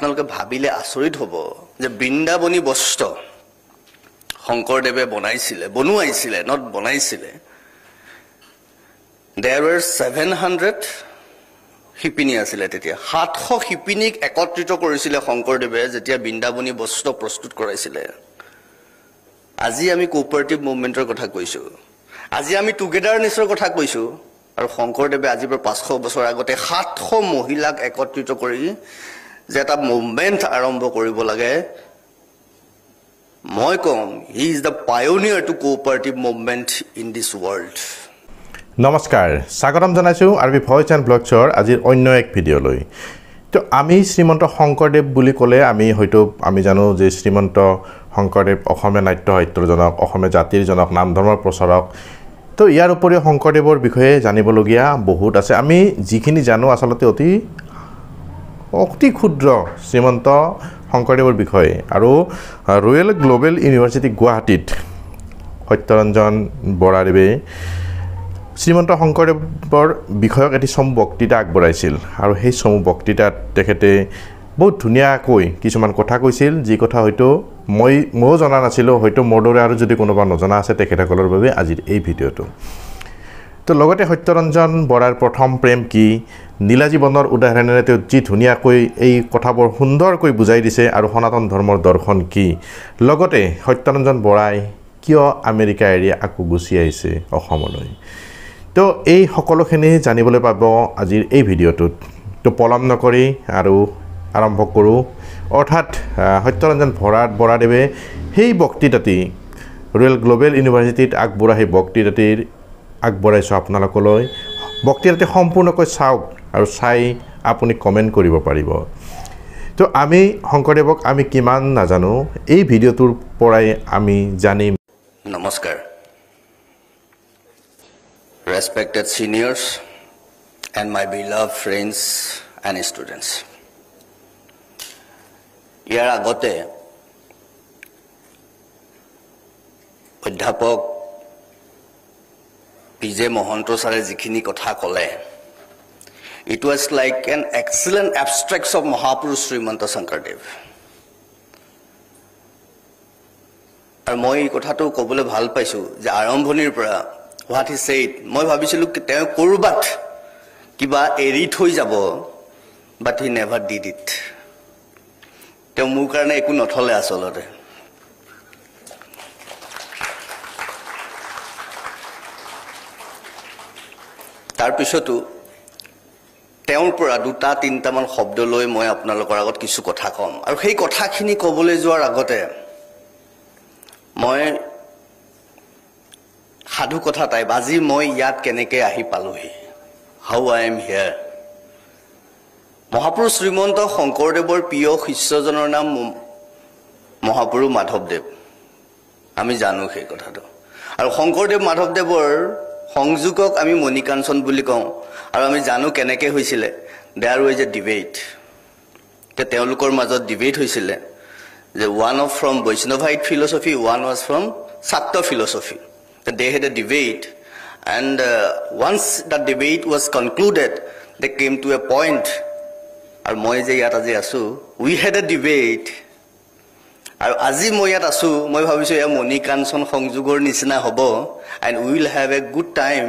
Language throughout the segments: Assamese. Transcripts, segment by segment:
আপোনালোকে ভাবিলে আচৰিত হ'ব যে বৃন্দাবনী বস্ত্ৰ শংকৰদেৱে বনাইছিলে বনোৱাইছিলে নট বনাইছিলে দেৰ ৱেৰ ছেভেন হাণ্ড্ৰেড শিপিনী আছিলে তেতিয়া সাতশ শিপিনীক একত্ৰিত কৰিছিলে শংকৰদেৱে যেতিয়া বৃন্দাবনী বস্ত্ৰ প্ৰস্তুত কৰাইছিলে আজি আমি কোঅপাৰেটিভ মুভমেণ্টৰ কথা কৈছোঁ আজি আমি টুগেডাৰনেছৰ কথা কৈছোঁ আৰু শংকৰদেৱে আজিৰ পৰা পাঁচশ বছৰ আগতে সাতশ মহিলাক একত্ৰিত কৰি যে এটা মুভমেণ্ট আৰম্ভ কৰিব লাগে মই ক'ম he is the pioneer to cooperative movement in this world নমস্কাৰ স্বাগতম জনাইছোঁ বি ভইচ এণ্ড ব্লগছৰ আজিৰ অন্য এক ভিডিঅ'লৈ তো আমি শ্ৰীমন্ত শংকৰদেৱ বুলি ক'লে আমি হয়তো আমি জানো যে শ্ৰীমন্ত শংকৰদেৱ অসমীয়া নাট্য সাহিত্যৰ জনক অসমীয়া জাতিৰ জনক নাম ধৰ্মৰ প্ৰচাৰক তো ইয়াৰ উপৰিও শংকৰদেৱৰ বিষয়ে জানিবলগীয়া বহুত আছে আমি যিখিনি জানো আচলতে অতি অতি ক্ষুদ্ৰ শ্ৰীমন্ত শংকৰদেৱৰ বিষয়ে আৰু ৰয়েল গ্ল'বেল ইউনিভাৰ্চিটি গুৱাহাটীত সত্যৰঞ্জন বৰাদেৱে শ্ৰীমন্ত শংকৰদেৱৰ বিষয়ক এটি চমু বক্তৃতা আগবঢ়াইছিল আৰু সেই চমু বক্তৃতাত তেখেতে বহুত ধুনীয়াকৈ কিছুমান কথা কৈছিল যি কথা হয়তো মই ময়ো জনা নাছিলোঁ হয়তো মোৰ দৰে আৰু যদি কোনোবা নজনা আছে তেখেতসকলৰ বাবে আজিৰ এই ভিডিঅ'টো তো লগতে সত্যৰঞ্জন বৰাৰ প্ৰথম প্ৰেম কি নীলা জীৱনৰ উদাহৰণেৰে তেওঁ যি ধুনীয়াকৈ এই কথাবোৰ সুন্দৰকৈ বুজাই দিছে আৰু সনাতন ধৰ্মৰ দৰ্শন কি লগতে সত্যৰঞ্জন বৰাই কিয় আমেৰিকা এৰি আকৌ গুচি আহিছে অসমলৈ তো এই সকলোখিনি জানিবলৈ পাব আজিৰ এই ভিডিঅ'টোত তো পলম নকৰি আৰু আৰম্ভ কৰোঁ অৰ্থাৎ সত্যৰঞ্জন ভৰা বৰাদেৱে সেই বক্তৃতাটি ৰয়েল গ্ল'বেল ইউনিভাৰ্চিটিত আগবঢ়োৱা সেই বক্তৃতাটিৰ আগবঢ়াইছোঁ আপোনালোকলৈ বক্তৃতাটি সম্পূৰ্ণকৈ চাওক আৰু চাই আপুনি কমেণ্ট কৰিব পাৰিব তো আমি শংকৰদেৱক আমি কিমান নাজানো এই ভিডিঅ'টোৰ পৰাই আমি জানিম নমস্কাৰ respected seniors and my beloved friends and students ইয়াৰ আগতে অধ্যাপক পি জে মহন্ত ছাৰে যিখিনি কথা ক'লে it was like an excellent abstracts of Mahapurush Srimanta Sankardev আৰু মই এই কথাটো ক'বলৈ ভাল পাইছোঁ যে আৰম্ভণিৰ পৰা হোৱাট ইজ এইট মই ভাবিছিলোঁ তেওঁ ক'ৰবাত কিবা এৰি থৈ যাব but he never did it তেওঁ মোৰ কাৰণে একো নথলে আচলতে তাৰ পিছতো তেওঁৰ পৰা দুটা তিনিটামান শব্দ লৈ মই আপোনালোকৰ আগত কিছু কথা ক'ম আৰু সেই কথাখিনি ক'বলৈ যোৱাৰ আগতে মই সাধু কথা তাই আজি মই ইয়াত কেনেকৈ আহি পালোহি হাউ আই এম হিয়াৰ মহাপুৰুষ শ্ৰীমন্ত শংকৰদেৱৰ প্ৰিয় শিষ্যজনৰ নাম মহাপুৰুষ মাধৱদেৱ আমি জানো সেই কথাটো আৰু শংকৰদেৱ মাধৱদেৱৰ সংযোগক আমি মণিকাঞ্চন বুলি কওঁ আৰু আমি জানো কেনেকৈ হৈছিলে they are was a debate তে তেওঁলোকৰ মাজত ডিবেট হৈছিলে যে one of from Vaishnavite philosophy one was from ছাত্ৰ philosophy they had a debate and once the debate was concluded they came to a point আৰু মই যে ইয়াত আজি আছোঁ উই হেড এ ডিবেট আৰু আজি মই ইয়াত আছোঁ মই ভাবিছোঁ এয়া মণিকাঞ্চন সংযোগৰ নিচিনা হ'ব and will have a good time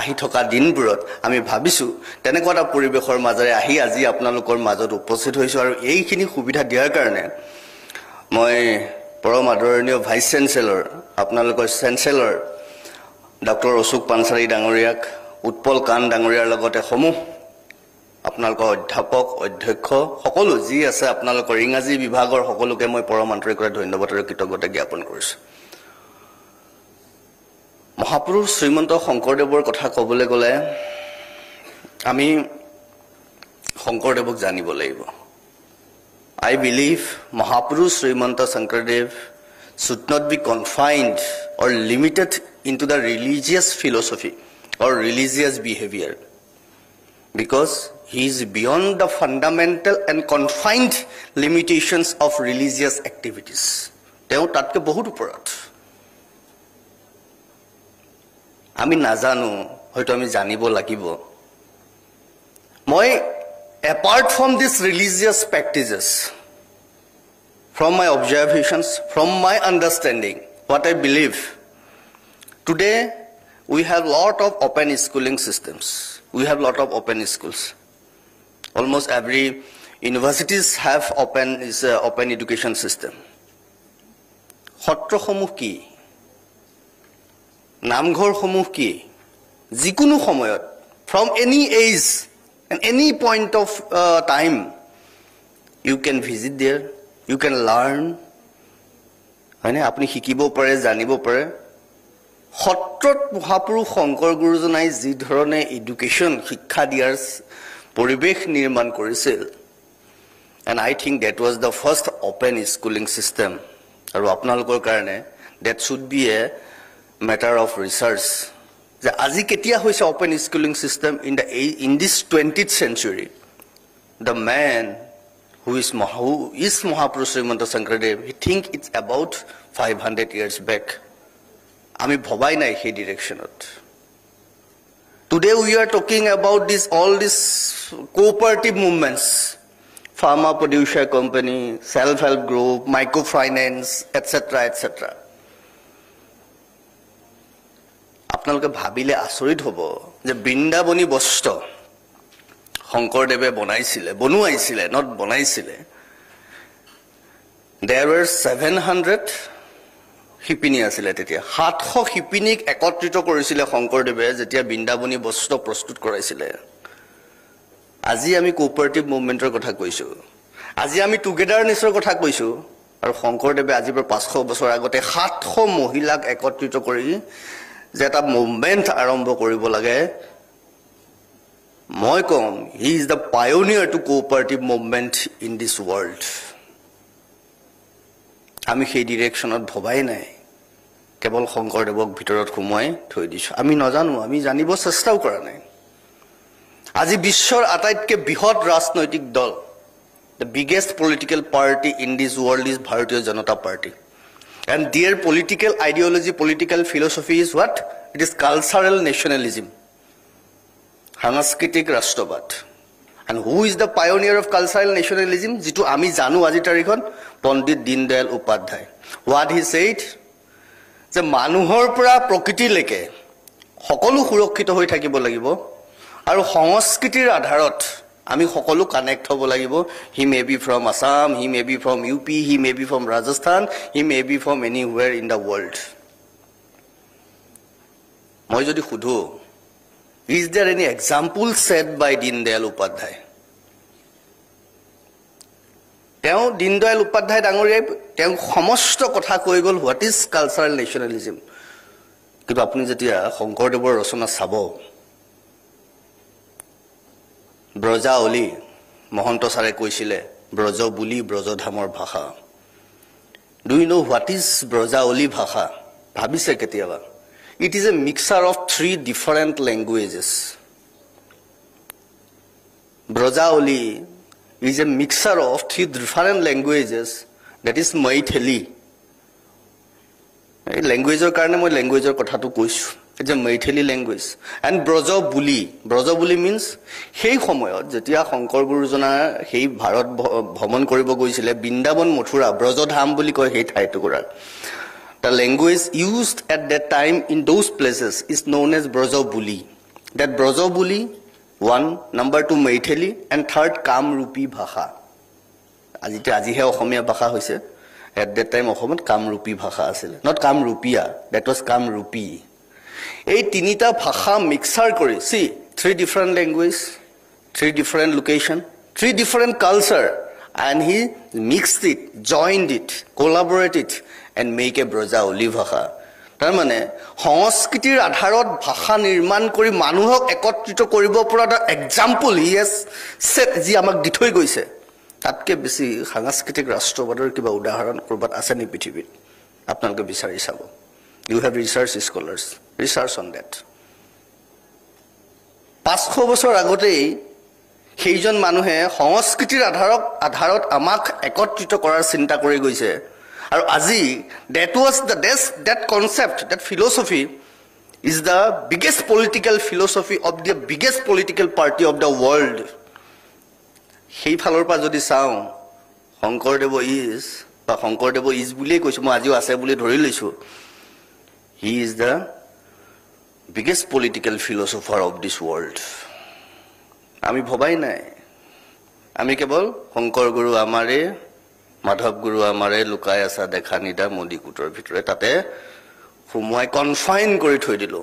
আহি থকা দিনবোৰত আমি ভাবিছোঁ তেনেকুৱা এটা পৰিৱেশৰ মাজেৰে আহি আজি আপোনালোকৰ মাজত উপস্থিত হৈছোঁ আৰু এইখিনি সুবিধা দিয়াৰ কাৰণে মই পৰম আদৰণীয় ভাইচ চেঞ্চেলৰ আপোনালোকৰ চেঞ্চেলৰ ডক্টৰ অশোক পাঞ্চাৰী ডাঙৰীয়াক উৎপল কান ডাঙৰীয়াৰ লগতে সমূহ আপোনালোকৰ অধ্যাপক অধ্যক্ষ সকলো যি আছে আপোনালোকৰ ইংৰাজী বিভাগৰ সকলোকে মই পৰম আন্তৰিকতাৰে ধন্যবাদ আৰু কৃতজ্ঞতা জ্ঞাপন কৰিছো মহাপুৰুষ শ্ৰীমন্ত শংকৰদেৱৰ কথা ক'বলৈ গ'লে আমি শংকৰদেৱক জানিব লাগিব I believe Mahapurush Srimanta Sankardev should not be confined or limited in to the religious philosophy or religious behaviour because he is beyond the fundamental and confined limitations of religious activities. তেওঁ তাতকৈ বহুত ওপৰত আমি নাজানো হয়তো আমি জানিব লাগিব মই apart from this religious practices from my observations from my understanding what I believe today we have lot of open schooling systems we have lot of open schools almost every universities have open is uh, open education system ki namghor ki jikunu khomoyot from any age and any point of uh, time you can visit there you can learn মানে আপুনি শিকিব পাৰে জানিব পাৰে সত্ৰত মহাপুৰুষ শংকৰ গুৰুজনাই যিধৰণে এডুকেশ্যন শিক্ষা দিয়াৰ পৰিৱেশ নিৰ্মাণ কৰিছিল and I think that was the first open schooling system আৰু আপোনালোকৰ কাৰণে that should be a matter of research যে আজি কেতিয়া হৈছে open schooling system in the এই in this twenty century the man who is who is Mahapurush Srimanta Sankardev he think it's about five hundred years back আমি ভবাই নাই সেই ডিৰেকশ্যনত Today we are talking about this, all these cooperative movements, pharma producer company, self-help group, microfinance, etc., etc. আপোনালোকে ভাবিলে আচৰিত হ'ব যে বৃন্দাবনী বস্ত্ৰ শংকৰদেৱে বনাইছিলে বনোৱাইছিলে নট বনাইছিলে দেৰ ৱেৰ ছেভেন হাণ্ড্ৰেড শিপিনী আছিলে তেতিয়া সাতশ শিপিনীক একত্ৰিত কৰিছিলে শংকৰদেৱে যেতিয়া বৃন্দাবনী বস্ত্ৰ প্ৰস্তুত কৰাইছিলে আজি আমি কোঅপাৰেটিভ মুভমেণ্টৰ কথা কৈছোঁ আজি আমি টুগেডাৰনেছৰ কথা কৈছোঁ আৰু শংকৰদেৱে আজিৰ পৰা পাঁচশ বছৰ আগতে সাতশ মহিলাক একত্ৰিত কৰি যে এটা মুভমেণ্ট আৰম্ভ কৰিব লাগে মই ক'ম he is the pioneer to cooperative movement in this world আমি সেই ডিৰেকশ্যনত ভবাই নাই কেৱল শংকৰদেৱক ভিতৰত সোমোৱাই থৈ দিছোঁ আমি নাজানো আমি জানিব চেষ্টাও কৰা নাই আজি বিশ্বৰ আটাইতকৈ বৃহৎ ৰাজনৈতিক দল the biggest political party in this world is Bharatiya Janata Party and their political ideology political philosophy is what it is cultural nationalism সাংস্কৃতিক ৰাষ্ট্ৰবাদ and who is the pioneer of cultural nationalism যিটো আমি জানো আজিৰ তাৰিখত Pandit Deendayal Upadhyay what he said যে মানুহৰ পৰা প্ৰকৃতিলৈকে সকলো সুৰক্ষিত হৈ থাকিব লাগিব আৰু সংস্কৃতিৰ আধাৰত আমি সকলো কানেক্ট হ'ব লাগিব he may be from Assam he may be from U P he may be from Rajasthan he may be from anywhere in the world মই যদি সোধোঁ is there any example set by Deendayal Upadhyay তেওঁ দীনদয়াল উপাধ্যায় ডাঙৰীয়াই তেওঁক সমস্ত কথা কৈ গ'ল হোৱাট ইজ কালচাৰেল নেশ্যনেলিজিম কিন্তু আপুনি যেতিয়া শংকৰদেৱৰ ৰচনা চাব ব্ৰজা অলি মহন্ত ছাৰে কৈছিলে ব্ৰজ বুলি ব্ৰজধামৰ ভাষা দুই ন' হোৱাট ইজ ব্ৰজা অলি ভাষা ভাবিছে কেতিয়াবা it is a mixture of three different languages Brajawali is a mixture of three different languages that is মই থেলি এই লেংগুৱেজৰ কাৰণে মই লেংগুৱেজৰ কথাটো কৈছোঁ যে মৈথেলী লেংগুৱেজ এণ্ড ব্ৰজ বুলি ব্ৰজ বুলি মিনছ সেই সময়ত যেতিয়া শংকৰ গুৰুজনাৰ সেই ভাৰত ভ্ৰমণ কৰিব গৈছিলে বৃন্দাবন মথুৰা ব্ৰজধাম বুলি কয় সেই ঠাইটুকুৰাত the language use at that time in those places is known as Brajabuli that Brajabuli one number two Maithili and third Kamrupi ভাষা আজিতে আজিহে অসমীয়া ভাষা হৈছে এট দেট টাইম অসমত কামৰূপী ভাষা আছিলে নট কামৰূপীয়া ডেট ৱাজ কামৰূপী এই তিনিটা ভাষা মিক্সাৰ কৰি see three different language three different location three different culture and he mixed it joined it collaborate it and make a Brajawali ভাষা তাৰমানে সংস্কৃতিৰ আধাৰত ভাষা নিৰ্মাণ কৰি মানুহক একত্ৰিত কৰিব পৰা এটা এক্সাম্পল ই এছ ছেট যি আমাক দি থৈ গৈছে তাতকৈ বেছি সাংস্কৃতিক ৰাষ্ট্ৰবাদৰ কিবা উদাহৰণ ক'ৰবাত আছে নি পৃথিৱীত আপোনালোকে বিচাৰি চাব you have research scholars research on that পাঁচশ বছৰ আগতেই সেইজন মানুহে সংস্কৃতিৰ আধাৰক আধাৰত আমাক একত্ৰিত কৰাৰ চিন্তা কৰি গৈছে আৰু আজি ডেট ৱাজ দ্য ডেছ that concept that philosophy is the biggest political philosophy of the biggest political party of the world সেইফালৰ পৰা যদি চাওঁ শংকৰদেৱ ইজ বা শংকৰদেৱ ইজ বুলিয়েই কৈছোঁ মই আজিও আছে বুলি ধৰি লৈছোঁ he is the biggest political philosopher of this world আমি ভবাই নাই আমি কেৱল শংকৰ গুৰু আমাৰেই মাধৱ গুৰু আমাৰে লুকাই আছা দেখা নিদা মদী কোটৰ ভিতৰত তাতে সোমোৱাই কনফাইন কৰি থৈ দিলো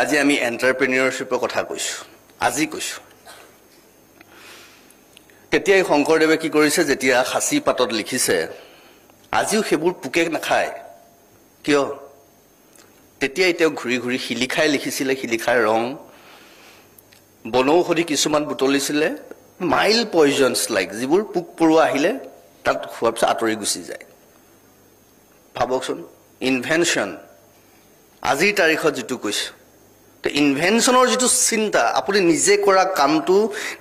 আজি আমি এণ্টাৰপ্ৰেনিয়ৰশ্বিপৰ কথা কৈছো আজি কৈছোঁ তেতিয়াই শংকৰদেৱে কি কৰিছে যেতিয়া সাঁচি পাতত লিখিছে আজিও সেইবোৰ পোকে নাখায় কিয় তেতিয়াই তেওঁ ঘূৰি ঘূৰি শিলিখাই লিখিছিলে শিলিখাৰ ৰং বনৌষধি কিছুমান বুটলিছিলে মাইল পইজনছ লাইক যিবোৰ পোক পৰুৱা আহিলে তাত খোৱাৰ পিছত আঁতৰি গুচি যায় ভাবকচোন ইনভেনশ্যন আজিৰ তাৰিখত যিটো কৈছোঁ তো ইনভেনশ্যনৰ যিটো চিন্তা আপুনি নিজে কৰা কামটো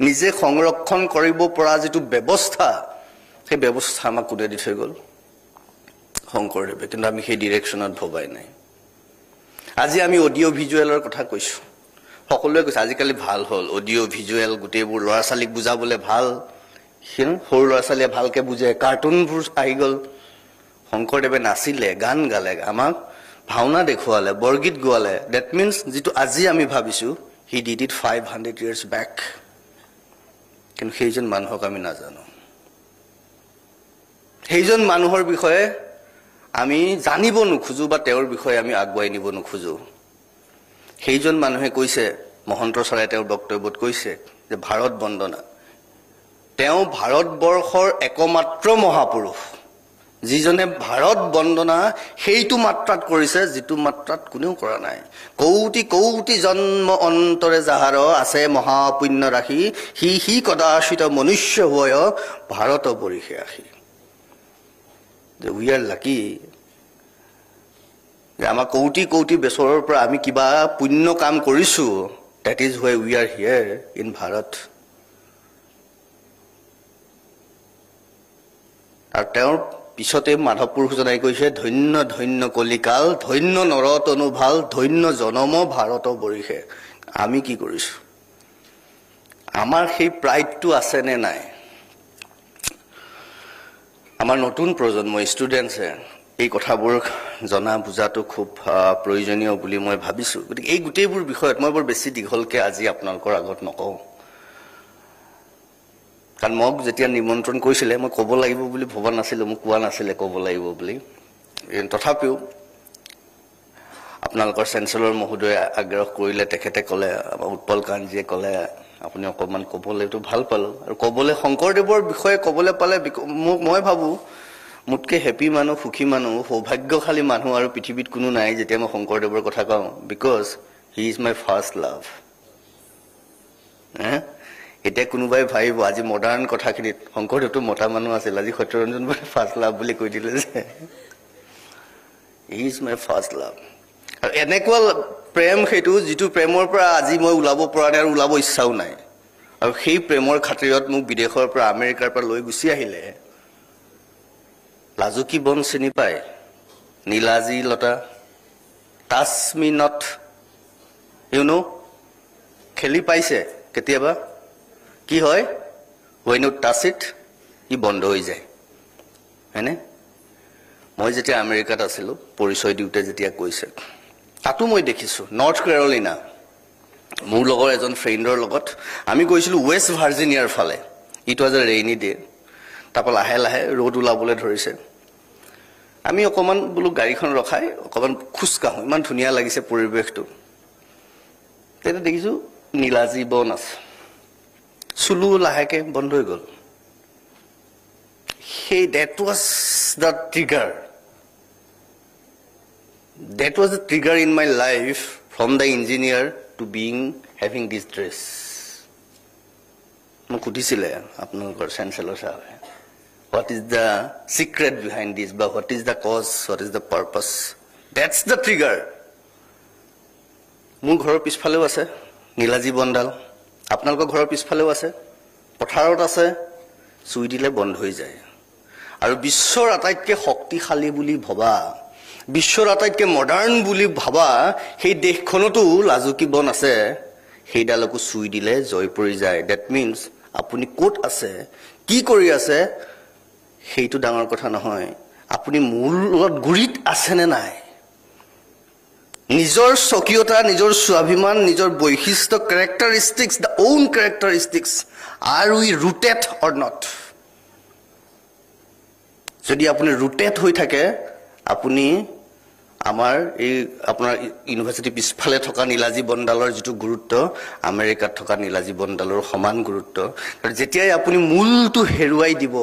নিজে সংৰক্ষণ কৰিব পৰা যিটো ব্যৱস্থা সেই ব্যৱস্থা আমাক কোনে দি থৈ গ'ল শংকৰদেৱে কিন্তু আমি সেই ডিৰেকশ্যনত ভবাই নাই আজি আমি অডিঅ' ভিজুৱেলৰ কথা কৈছোঁ সকলোৱে কৈছে আজিকালি ভাল হ'ল অডিঅ' ভিজুৱেল গোটেইবোৰ ল'ৰা ছোৱালীক বুজাবলৈ ভাল সৰু ল'ৰা ছোৱালীয়ে ভালকৈ বুজে কাৰ্টুনবোৰ আহি গ'ল শংকৰদেৱে নাচিলে গান গালে আমাক ভাওনা দেখুৱালে বৰগীত গোৱালে ডেট মিনছ যিটো আজি আমি ভাবিছোঁ সি did it five hundred years back কিন্তু সেইজন মানুহক আমি নাজানো সেইজন মানুহৰ বিষয়ে আমি জানিব নোখোজোঁ বা তেওঁৰ বিষয়ে আমি আগুৱাই নিব নোখোজোঁ সেইজন মানুহে কৈছে মহন্ত চৰাই তেওঁৰ বক্তব্যত কৈছে যে ভাৰত বন্দনা তেওঁ ভাৰতবৰ্ষৰ একমাত্ৰ মহাপুৰুষ যিজনে ভাৰত বন্দনা সেইটো মাত্ৰাত কৰিছে যিটো মাত্ৰাত কোনেও কৰা নাই কৌটি কৌটি জন্ম অন্তৰে যাহাৰ আছে মহাপুণ্য ৰাশি সি সি কদাচিত মনুষ্য হয় ভাৰত বৰিষে আহি উই আৰ লাকি যে আমাৰ কৌটি কৌটি বেচৰৰ পৰা আমি কিবা পুণ্য কাম কৰিছো that is why we are here in Bharat আৰু তেওঁৰ পিছতে মাধৱ পুৰুষজনাই কৈছে ধন্য ধন্য কলিকাল ধন্য নৰতনু ভাল ধন্য জনম ভাৰত বৰিষে আমি কি কৰিছো আমাৰ সেই প্ৰাইডটো নে নাই আমাৰ নতুন প্ৰজন্ম ষ্টুডেণ্টছে এই কথাবোৰ জনা বুজাটো খুব প্ৰয়োজনীয় বুলি মই ভাবিছোঁ গতিকে এই গোটেইবোৰ বিষয়ত মই বৰ বেছি দীঘলকৈ আজি আপোনালোকৰ আগত নকওঁ কাৰণ মোক যেতিয়া নিমন্ত্ৰণ কৰিছিলে মই ক'ব লাগিব বুলি ভবা নাছিলোঁ মোক কোৱা নাছিলে ক'ব লাগিব বুলি তথাপিও আপোনালোকৰ চেঞ্চেলৰ মহোদয়ে আগ্ৰহ কৰিলে তেখেতে ক'লে উৎপল কাঞ্জীয়ে ক'লে আপুনি অকণমান ক'বলৈতো ভাল পালোঁ আৰু ক'বলৈ শংকৰদেৱৰ বিষয়ে ক'বলৈ পালে মোক মই ভাবোঁ মোতকৈ হেপী মানুহ সুখী মানুহ সৌভাগ্যশালী মানুহ আৰু পৃথিৱীত কোনো নাই যেতিয়া মই শংকৰদেৱৰ কথা কওঁ because he is my first love এতিয়া কোনোবাই ভাবিব আজি মডাৰ্ণ কথাখিনিত শংকৰদেৱটো মতা মানুহ আছিল আজি সত্যৰঞ্জন বৰাই ফাৰ্ষ্ট লাভ বুলি কৈ দিলে যে হি ইজ মাই ফাৰ্ষ্ট লাভ আৰু এনেকুৱা প্ৰেম সেইটো যিটো প্ৰেমৰ পৰা আজি মই ওলাব পৰা নাই আৰু ওলাব ইচ্ছাও নাই আৰু সেই প্ৰেমৰ খাতিৰত মোক বিদেশৰ পৰা আমেৰিকাৰ পৰা লৈ গুচি আহিলে লাজুকী বন চিনি পাই নীলাজী লতা তাচমিনত ইউনো খেলি পাইছে কেতিয়াবা কি হয় ৱেন ইউ টাচ ইট ই বন্ধ হৈ যায় হয়নে মই যেতিয়া আমেৰিকাত আছিলোঁ পৰিচয় দিওঁতে যেতিয়া কৈছে তাতো মই দেখিছোঁ নৰ্থ কেৰলিনা মোৰ লগৰ এজন ফ্ৰেণ্ডৰ লগত আমি গৈছিলোঁ ৱেষ্ট ভাৰ্জিনিয়াৰ ফালে ইটো আজি ৰেইনি ডে' তাৰপৰা লাহে লাহে ৰ'দ ওলাবলৈ ধৰিছে আমি অকণমান বোলো গাড়ীখন ৰখাই অকণমান খোজকাঢ়ো ইমান ধুনীয়া লাগিছে পৰিৱেশটো তেতিয়া দেখিছোঁ নীলাজী বন আছে চুলু লাহেকৈ বন্ধ হৈ গ'ল সেই that was the trigger that was the trigger in my life from the engineer to being having this dress মোক সুধিছিলে আপোনালোকৰ চেঞ্চেলৰ ছাৰে what is the secret behind this, but what is the cause, what is the purpose. That's the trigger. মোৰ ঘৰৰ পিছফালেও আছে নীলাজী বনডাল আপোনালোকৰ ঘৰৰ পিছফালেও আছে পথাৰত আছে চুই দিলে বন্ধ হৈ যায় আৰু বিশ্বৰ আটাইতকৈ শক্তিশালী বুলি ভবা বিশ্বৰ আটাইতকৈ মডাৰ্ণ বুলি ভবা সেই দেশখনতো লাজুকী বন আছে সেইডালকো চুই দিলে জয় পৰি যায় ডেট মিনছ আপুনি ক'ত আছে কি কৰি আছে সেইটো ডাঙৰ কথা নহয় আপুনি মূলত গুৰিত আছেনে নাই নিজৰ স্বকীয়তা নিজৰ স্বাভিমান নিজৰ বৈশিষ্ট্য characteristics the own characteristics are we rooted or not যদি আপুনি ৰুটেট হৈ থাকে আপুনি আমাৰ এই আপোনাৰ ইউনিভাৰ্চিটিৰ পিছফালে থকা নীলাজী বনডালৰ যিটো গুৰুত্ব আমেৰিকাত থকা নীলাজী বনডালৰ সমান গুৰুত্ব যেতিয়াই আপুনি মূলটো হেৰুৱাই দিব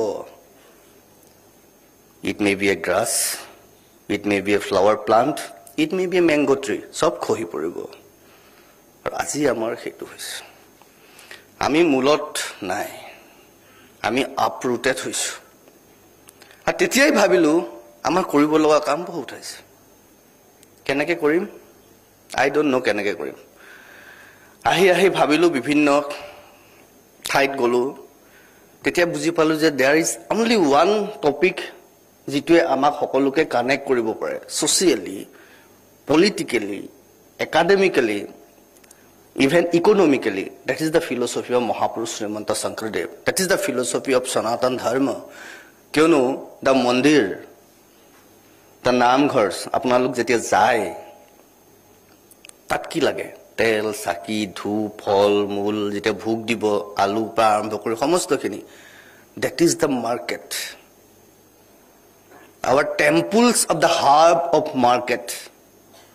it may be a grass it may be a flower plant it may be a mango' tree চব খহি পৰিব আৰু আজি আমাৰ সেইটো হৈছে আমি মূলত নাই আমি আপৰুটেড হৈছোঁ আৰু তেতিয়াই ভাবিলোঁ আমাৰ কৰিব লগা কাম বহুত হৈছে কেনেকৈ কৰিম আই ডোণ্ট ন' কেনেকৈ কৰিম আহি আহি ভাবিলোঁ বিভিন্ন ঠাইত গ'লোঁ তেতিয়া বুজি পালোঁ যে there is only one topic যিটোৱে আমাক সকলোকে কানেক্ট কৰিব পাৰে socially politically academically even economically that is the philosophy of Mahapurush Srimanta Sankardev that is the philosophy of Sanatan Dharma কিয়নো দ্য মন্দিৰ দ্য নামঘৰ আপোনালোক যেতিয়া যায় তাত কি লাগে তেল চাকি ধূপ ফল মূল যেতিয়া ভোগ দিব আলুৰ পৰা আৰম্ভ কৰি সমস্তখিনি that is the market our temples of the hub of market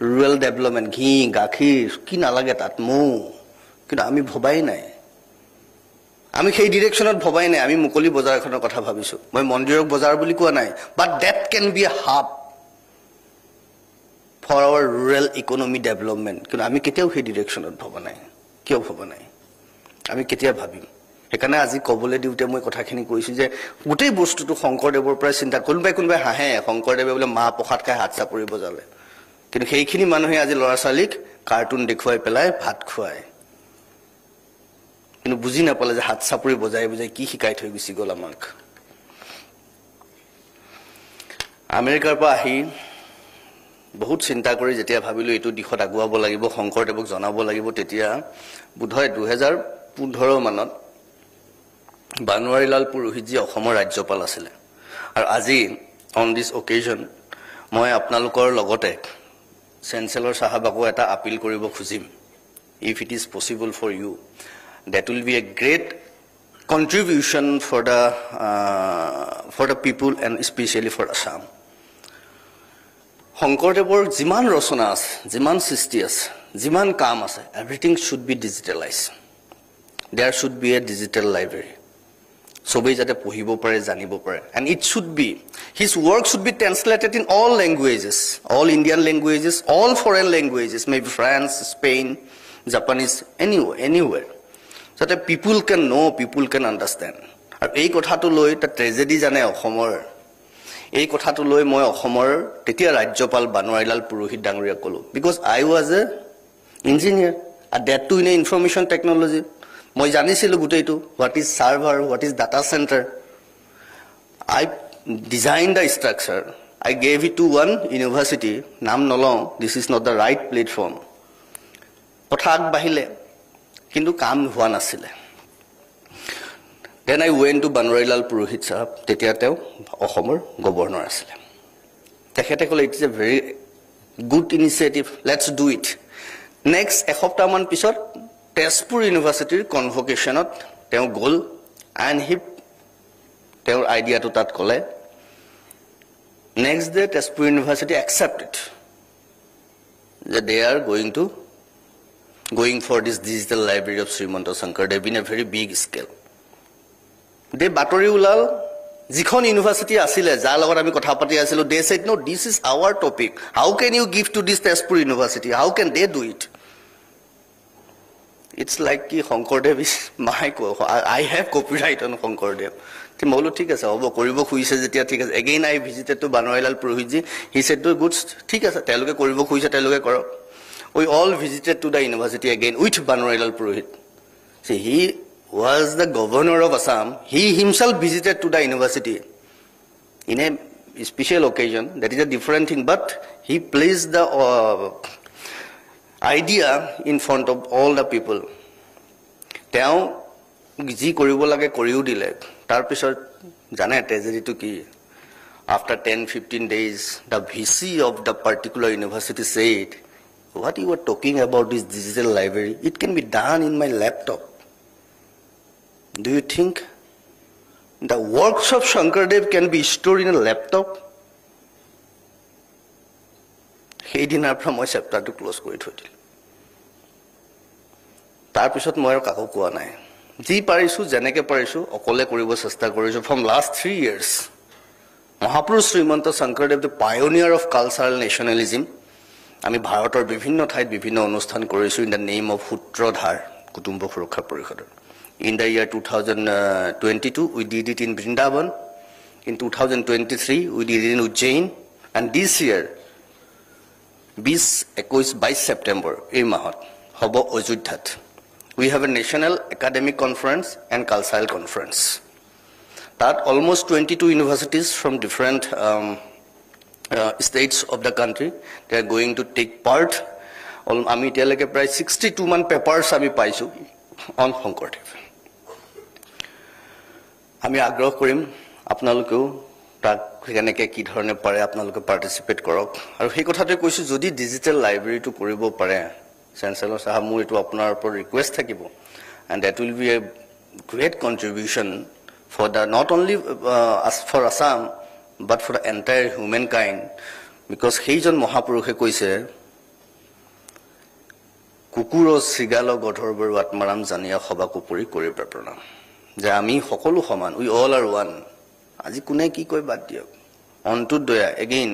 rural development ঘি গাখীৰ কি নালাগে তাত মৌ কিন্তু আমি ভবাই নাই আমি সেই ডিৰেকশ্যনত ভবাই নাই আমি মুকলি বজাৰ এখনৰ কথা ভাবিছোঁ মই মন্দিৰক বজাৰ বুলি কোৱা নাই but that can be a hub for our rural economy development কিন্তু আমি কেতিয়াও সেই ডিৰেকশ্যনত ভবা নাই কিয় ভবা নাই আমি কেতিয়া ভাবিম সেইকাৰণে আজি ক'বলৈ দিওঁতে মই কথাখিনি কৈছোঁ যে গোটেই বস্তুটো শংকৰদেৱৰ পৰাই চিন্তা কোনোবাই কোনোবাই হাঁহে শংকৰদেৱে বোলে মাহ প্ৰসাদ খাই হাত চাপৰি বজালে কিন্তু সেইখিনি মানুহে আজি ল'ৰা ছোৱালীক কাৰ্টুন দেখুৱাই পেলাই ভাত খুৱায় কিন্তু বুজি নাপালে যে হাত চাপৰি বজাই বুজাই কি শিকাই থৈ গুচি গ'ল আমাক আমেৰিকাৰ পৰা আহি বহুত চিন্তা কৰি যেতিয়া ভাবিলো এইটো দিশত আগুৱাব লাগিব শংকৰদেৱক জনাব লাগিব তেতিয়া বোধহয় দুহেজাৰ পোন্ধৰ মানত বানুৱাৰীলাল পুৰোহিত যি অসমৰ ৰাজ্যপাল আছিলে আৰু আজি অন দিছ অকেজন মই আপোনালোকৰ লগতে চেঞ্চেলৰ চাহাবাকো এটা আপীল কৰিব খুজিম if it is possible for you that will be a great contribution for the for the people and specially for Assam শংকৰদেৱৰ যিমান ৰচনা আছে যিমান সৃষ্টি আছে যিমান কাম আছে everything should be digitalize there should be a digital library চবেই যাতে পঢ়িব পাৰে জানিব পাৰে and it should be his work should be translated in all languages all Indian languages all foreign languages may be France Spain Japanese any anywhere যাতে পিপুল কেন ন' পিপুল কেন আণ্ডাৰষ্টেণ্ড আৰু এই কথাটো লৈ তাত ট্ৰেজেডি জানে অসমৰ এই কথাটো লৈ মই অসমৰ তেতিয়া ৰাজ্যপাল বানুৱাৰীলাল পুৰোহিত ডাঙৰীয়াক ক'লোঁ because I was a engineer আৰু that too in a information technology মই জানিছিলোঁ গোটেইটো what is server what is data centre I design the structure I gave it to one university নাম নলওঁ this is not the right platform কথা আগবাঢ়িলে কিন্তু কাম হোৱা নাছিলে দেন আই ৱেন টু বানৰীলাল পুৰোহিত চাহাব তেতিয়া তেওঁ অসমৰ গভৰ্ণৰ আছিলে তেখেতে ক'লে it is a very good initiative let's do it next এসপ্তাহমান পিছত তেজপুৰ ইউনিভাৰ্চিটিৰ কনভকেশ্যনত তেওঁ গ'ল এণ্ড হিপ তেওঁৰ আইডিয়াটো তাত ক'লে next day Tezpur university accepted যে they are going to going for this digital library of Srimanta Sankar Dev in a very big scale দে বাতৰি ওলাল যিখন ইউনিভাৰ্চিটি আছিলে যাৰ লগত আমি কথা পাতি আছিলোঁ they said no this is our topic how can you give to this Tezpur university how can they do it it's like কি Sankardev is my I have copyright on Sankardev তে মই বোলো ঠিক আছে হ'ব কৰিব খুজিছে যেতিয়া ঠিক আছে again I visited to Banwarilal Purohit ji he said to goods ঠিক আছে তেওঁলোকে কৰিব খুজিছে তেওঁলোকে কৰক we all visited to the university again with Banwarilal Purohit চি he was the governor of Assam he himself visited to the university in a special occasion that is a different thing but he placed the idea in front of all the people তেওঁ যি কৰিব লাগে কৰিও দিলে তাৰপিছত জানে ট্ৰেজেডিটো কি after 10 15 days the vc of the particular university said what you were talking about this digital library it can be done in my laptop do you think the works of shankardev can be stored in a laptop সেইদিনাৰ পৰা মই চেপ্তাৰটো ক্ল'জ কৰি থৈ দিলোঁ তাৰপিছত মই আৰু কাকো কোৱা নাই যি পাৰিছোঁ যেনেকৈ পাৰিছোঁ অকলে কৰিব চেষ্টা কৰিছোঁ ফ্ৰম লাষ্ট থ্ৰী ইয়েৰ্ছ মহাপুৰুষ Srimanta Sankardev the pioneer of cultural nationalism আমি ভাৰতৰ বিভিন্ন ঠাইত বিভিন্ন অনুষ্ঠান কৰিছোঁ in the name of Sutradhar Kutumb Suraksha পৰিষদৰ in the year two thousand twenty two with ডিড ডিট in Vrindavan in two thousand twenty three with ডি ডিট in Ujjain and this year বিছ একৈছ বাইছ ছেপ্টেম্বৰ এই মাহত হ'ব অযোধ্যাত we have a national academic conference and cultural conference তাত almost twenty two universities from different states of the country they are going to take part আমি এতিয়ালৈকে প্ৰায় ছিক্সটি টু মান পেপাৰ্ছ আমি পাইছোঁ অন শংকৰদেৱ আমি আগ্ৰহ কৰিম আপোনালোকেও তাক কেনেকৈ কি ধৰণে পাৰে আপোনালোকে পাৰ্টিচিপেট কৰক আৰু সেই কথাটোৱে কৈছোঁ যদি ডিজিটেল লাইব্ৰেৰীটো কৰিব পাৰে চেঞ্চেলৰ চাহাব মোৰ এইটো আপোনাৰ ওপৰত ৰিকুৱেষ্ট থাকিব and that will be a great contribution for the not only for Assam but for the entire humankind because সেইজন মহাপুৰুষে কৈছে কুকুৰ চিগাল গধৰ বৰু আত্মাৰাম জানিয়া সবাকো পৰি কৰি প্ৰেৰণা যে আমি সকলো সমান উই অল আৰ ওৱান আজি কোনে কি কয় বাদ দিয়ক অন্তোদয়া এগেইন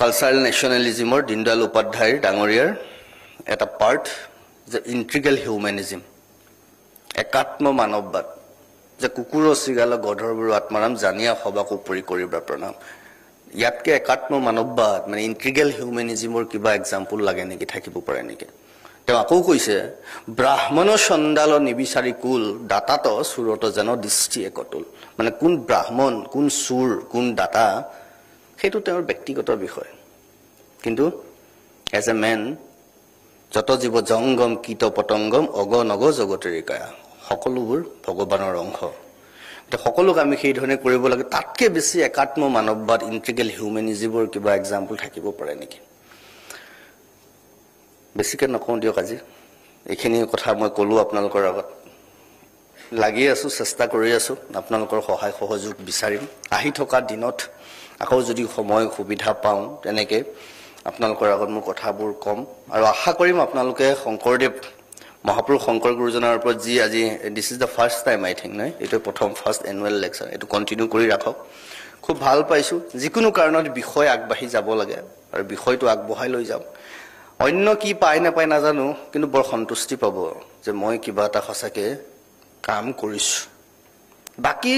কালচাৰেল নেশ্যনেলিজিমৰ দীনদয়াল উপাধ্যায়ৰ ডাঙৰীয়াৰ এটা পাৰ্ট যে ইণ্ট্ৰিকেল হিউমেনিজিম একাত্ম মানৱবাদ যে কুকুৰৰ চিগালে গধৰবোৰ আত্মাৰাম জানিয়া সবাক উপৰি কৰিবা প্ৰণাম ইয়াতকৈ একাত্ম মানৱবাদ মানে ইণ্ট্ৰিকেল হিউমেনিজিমৰ কিবা এক্সাম্পল লাগে নেকি থাকিব পাৰে নেকি তেওঁ আকৌ কৈছে ব্ৰাহ্মণ চন্দাল নিবিচাৰি কুল দাঁতাত চুৰত যেন দৃষ্টি কটুল মানে কোন ব্ৰাহ্মণ কোন চুৰ কোন দাতা সেইটো তেওঁৰ ব্যক্তিগত বিষয় কিন্তু এজ এ মেন যত জীৱ জংগম কীট পতংগম নগ জগতেৰে জগতৰিকায়া সকলোবোৰ ভগৱানৰ অংশ সকলোক আমি সেইধৰণে কৰিব লাগে তাতকৈ বেছি একাত্ম মানৱবাদ ইণ্টিগ্ৰেল হিউমেনিজিমৰ কিবা এক্সাম্পল থাকিব পাৰে নেকি বেছিকৈ নকওঁ দিয়ক আজি এইখিনি কথা মই ক'লোঁ আপোনালোকৰ আগত লাগি আছোঁ চেষ্টা কৰি আছোঁ আপোনালোকৰ সহায় সহযোগ বিচাৰিম আহি থকা দিনত আকৌ যদি সময় সুবিধা পাওঁ তেনেকৈ আপোনালোকৰ আগত মোৰ কথাবোৰ ক'ম আৰু আশা কৰিম আপোনালোকে শংকৰদেৱ মহাপুৰুষ শংকৰ গুৰুজনাৰ ওপৰত যি আজি this is the first time I think নহয় এইটো প্ৰথম ফাৰ্ষ্ট এনুৱেল লেকচাৰ এইটো কণ্টিনিউ কৰি ৰাখক খুব ভাল পাইছোঁ যিকোনো কাৰণত বিষয় আগবাঢ়ি যাব লাগে আৰু বিষয়টো আগবঢ়াই লৈ যাওঁ অন্য কি পায় নাপায় নাজানো কিন্তু বৰ সন্তুষ্টি পাব যে মই কিবা এটা সঁচাকৈ কাম কৰিছোঁ বাকী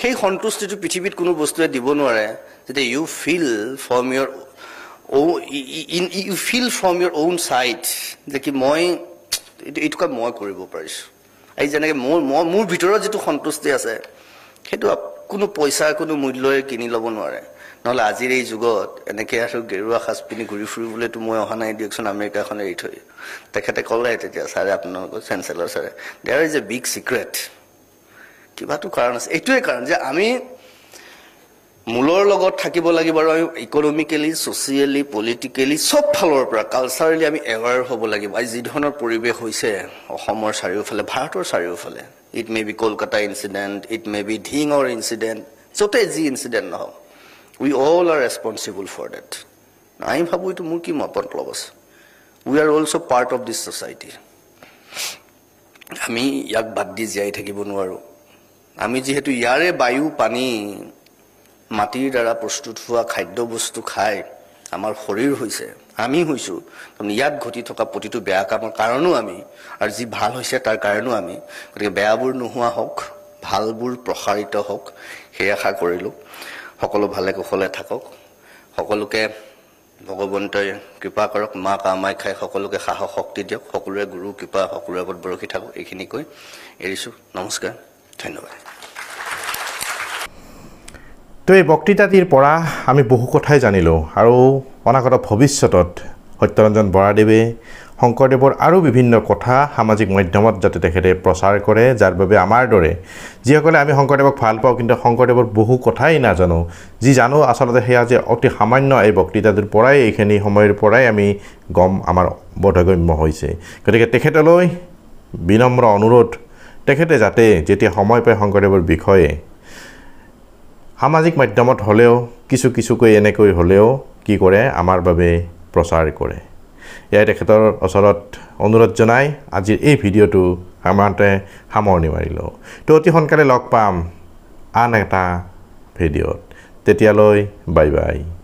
সেই সন্তুষ্টিটো পৃথিৱীত কোনো বস্তুৱে দিব নোৱাৰে যেতিয়া you feel from your in you feel from your own side যে কি মই এইটো এইটো কাম মই কৰিব পাৰিছোঁ এই যেনেকৈ মোৰ মই মোৰ ভিতৰত যিটো সন্তুষ্টি আছে সেইটো কোনো পইচা কোনো মূল্যই কিনি ল'ব নোৱাৰে নহ'লে আজিৰ এই যুগত এনেকে আৰু গেৰুৱা সাজ পিন্ধি ঘূৰি ফুৰিবলৈতো মই অহা নাই দিয়কচোন আমেৰিকাখন এৰি থৈ তেখেতে ক'লে তেতিয়া ছাৰে আপোনালোকৰ চেঞ্চেলৰ ছাৰে there is a big secret কিবাটো কাৰণ আছে এইটোৱে কাৰণ যে আমি মূলৰ লগত থাকিব লাগিব আৰু আমি ইকনমিকেলি ছ'চিয়েলি পলিটিকেলি চব ফালৰ পৰা কালচাৰেলি আমি এৱাৰ হ'ব লাগিব আজি যি ধৰণৰ পৰিৱেশ হৈছে অসমৰ চাৰিওফালে ভাৰতৰ চাৰিওফালে it may be Kolkata incident it may be ধিঙৰ ইনচিডেণ্ট য'তে যি ইনচিডেণ্ট নহওক we all are responsible for that আমি ভাবোঁ এইটো মোৰ কি মতলব আছে we are also' part of this society আমি ইয়াক বাদ দি জীয়াই থাকিব নোৱাৰোঁ আমি যিহেতু ইয়াৰে বায়ু পানী মাটিৰ দ্বাৰা প্ৰস্তুত হোৱা খাদ্য বস্তু খাই আমাৰ শৰীৰ হৈছে আমি হৈছোঁ তাৰমানে ইয়াত ঘটি থকা প্ৰতিটো বেয়া কামৰ কাৰণেও আমি আৰু যি ভাল হৈছে তাৰ কাৰণেও আমি গতিকে বেয়াবোৰ নোহোৱা হওক ভালবোৰ প্ৰসাৰিত হওক সেই আশা কৰিলোঁ সকলো ভালে কুশলে থাকক সকলোকে ভগৱন্তই কৃপা কৰক মা কামাখ্যাই সকলোকে সাহস শক্তি দিয়ক সকলোৰে গুৰু কৃপা সকলোৰে ওপৰত বৰশী থাকক এইখিনি কৈ এৰিছোঁ নমস্কাৰ ধন্যবাদ তো এই বক্তৃতাটিৰ পৰা আমি বহু কথাই জানিলোঁ আৰু অনাগত ভৱিষ্যতত সত্যৰঞ্জন বৰাদেৱে শংকৰদেৱৰ আৰু বিভিন্ন কথা সামাজিক মাধ্যমত যাতে তেখেতে প্ৰচাৰ কৰে যাৰ বাবে আমাৰ দৰে যিসকলে আমি শংকৰদেৱক ভাল পাওঁ কিন্তু শংকৰদেৱৰ বহু কথাই নাজানো যি জানো আচলতে সেয়া যে অতি সামান্য এই বক্তৃতাটোৰ পৰাই এইখিনি সময়ৰ পৰাই আমি গম আমাৰ বোধগম্য হৈছে গতিকে তেখেতলৈ বিনম্ৰ অনুৰোধ তেখেতে যাতে যেতিয়া সময় পায় শংকৰদেৱৰ বিষয়ে সামাজিক মাধ্যমত হ'লেও কিছু কিছুকৈ এনেকৈ হ'লেও কি কৰে আমাৰ বাবে প্ৰচাৰ কৰে ইয়াই তেখেতৰ ওচৰত অনুৰোধ জনাই আজিৰ এই ভিডিঅ'টো সাধাৰণতে সামৰণি মাৰিলোঁ তো অতি সোনকালে লগ পাম আন এটা ভিডিঅ'ত তেতিয়ালৈ বাই বাই